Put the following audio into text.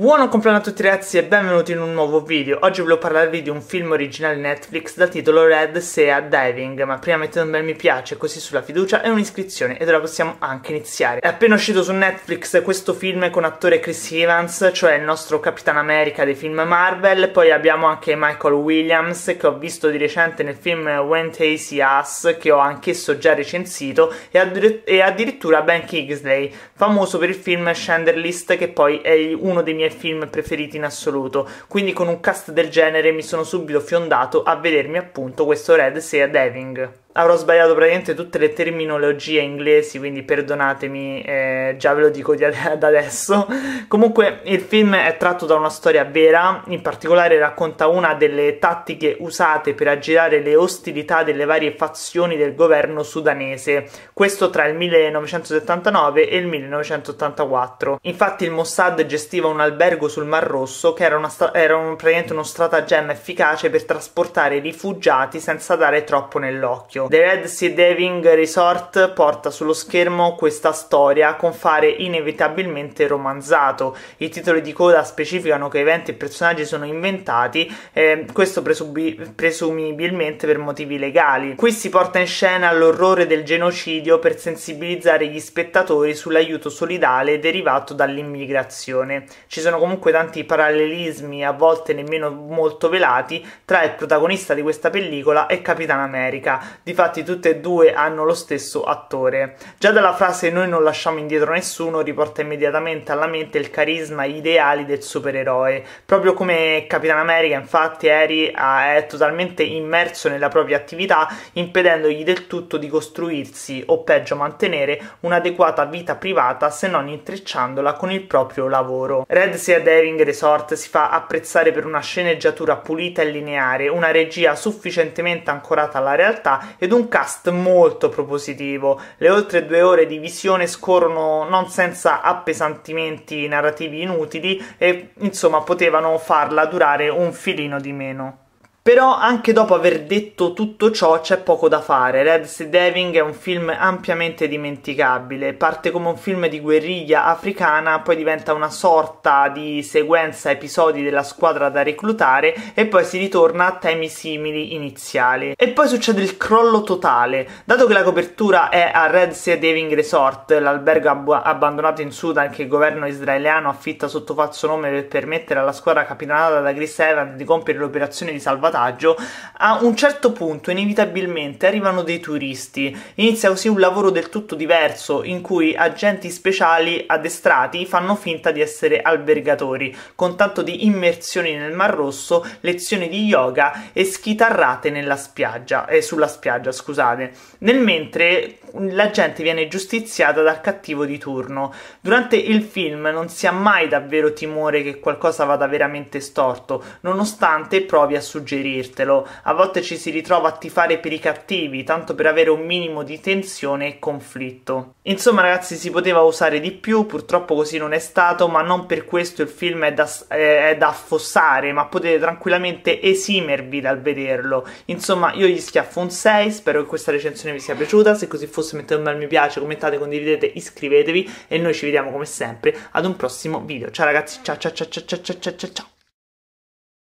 Buon compleanno a tutti ragazzi e benvenuti in un nuovo video. Oggi volevo parlarvi di un film originale Netflix dal titolo Red Sea Diving, ma prima mettete un bel mi piace così sulla fiducia e un'iscrizione ed ora possiamo anche iniziare. È appena uscito su Netflix questo film con attore Chris Evans, cioè il nostro Capitan America dei film Marvel, poi abbiamo anche Michael Williams che ho visto di recente nel film When They See Us che ho anch'esso già recensito e, addir e addirittura Ben Kingsley, famoso per il film Chandler List che poi è uno dei miei film preferiti in assoluto, quindi con un cast del genere mi sono subito fiondato a vedermi appunto questo Red Sea Diving avrò sbagliato praticamente tutte le terminologie inglesi, quindi perdonatemi, eh, già ve lo dico di ad- da adesso. Comunque il film è tratto da una storia vera, in particolare racconta una delle tattiche usate per aggirare le ostilità delle varie fazioni del governo sudanese, questo tra il 1979 e il 1984. Infatti il Mossad gestiva un albergo sul Mar Rosso che era, sta- era un, praticamente uno stratagemma efficace per trasportare rifugiati senza dare troppo nell'occhio esempio, The Red Sea Diving Resort porta sullo schermo questa storia con fare inevitabilmente romanzato. I titoli di coda specificano che eventi e personaggi sono inventati, eh, questo presubi- presumibilmente per motivi legali. Qui si porta in scena l'orrore del genocidio per sensibilizzare gli spettatori sull'aiuto solidale derivato dall'immigrazione. Ci sono comunque tanti parallelismi, a volte nemmeno molto velati, tra il protagonista di questa pellicola e Capitan America, difatti tutte e due hanno lo stesso attore. Già dalla frase noi non lasciamo indietro nessuno riporta immediatamente alla mente il carisma ideale del supereroe. Proprio come Capitan America infatti Harry è totalmente immerso nella propria attività impedendogli del tutto di costruirsi o peggio mantenere un'adeguata vita privata se non intrecciandola con il proprio lavoro. Red Sea Diving Resort si fa apprezzare per una sceneggiatura pulita e lineare, una regia sufficientemente ancorata alla realtà ed un cast molto propositivo. Le oltre due ore di visione scorrono non senza appesantimenti narrativi inutili e insomma potevano farla durare un filino di meno. Però anche dopo aver detto tutto ciò c'è poco da fare. Red Sea Diving è un film ampiamente dimenticabile. Parte come un film di guerriglia africana, poi diventa una sorta di sequenza episodi della squadra da reclutare e poi si ritorna a temi simili iniziali. E poi succede il crollo totale. Dato che la copertura è a Red Sea Diving Resort, l'albergo ab- abbandonato in Sudan che il governo israeliano affitta sotto falso nome per permettere alla squadra capitanata da Chris Evans di compiere l'operazione di salvataggio salvataggio, a un certo punto inevitabilmente arrivano dei turisti. Inizia così un lavoro del tutto diverso in cui agenti speciali addestrati fanno finta di essere albergatori, con tanto di immersioni nel Mar Rosso, lezioni di yoga e schitarrate nella spiaggia, eh, sulla spiaggia, scusate. Nel mentre la gente viene giustiziata dal cattivo di turno. Durante il film non si ha mai davvero timore che qualcosa vada veramente storto, nonostante provi a suggerire suggerirtelo, a volte ci si ritrova a tifare per i cattivi, tanto per avere un minimo di tensione e conflitto. Insomma ragazzi si poteva usare di più, purtroppo così non è stato, ma non per questo il film è da, è, è da affossare, ma potete tranquillamente esimervi dal vederlo. Insomma io gli schiaffo un 6, spero che questa recensione vi sia piaciuta, se così fosse mettete un bel mi piace, commentate, condividete, iscrivetevi e noi ci vediamo come sempre ad un prossimo video. Ciao ragazzi, ciao ciao ciao ciao ciao ciao ciao ciao.